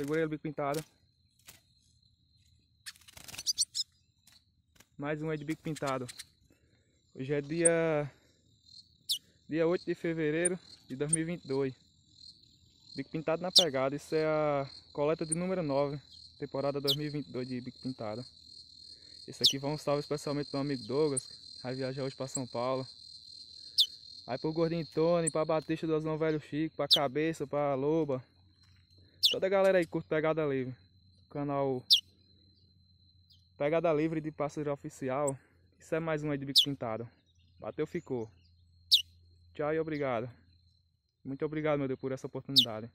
Segurei o bico pintado. Mais um aí de bico pintado. Hoje é dia... Dia 8 de fevereiro de 2022. Bico pintado na pegada. Isso é a coleta de número 9. Temporada 2022 de bico pintado. Esse aqui vai um salve especialmente meu amigo Douglas. Que vai viajar hoje para São Paulo. Aí pro Gordinho Tony, pra Batista do Osão Velho Chico, pra Cabeça, pra Loba, Toda a galera aí curte Pegada Livre. Canal Pegada Livre de Pássaro Oficial. Isso é mais um aí de bico pintado. Bateu, ficou. Tchau e obrigado. Muito obrigado, meu Deus, por essa oportunidade.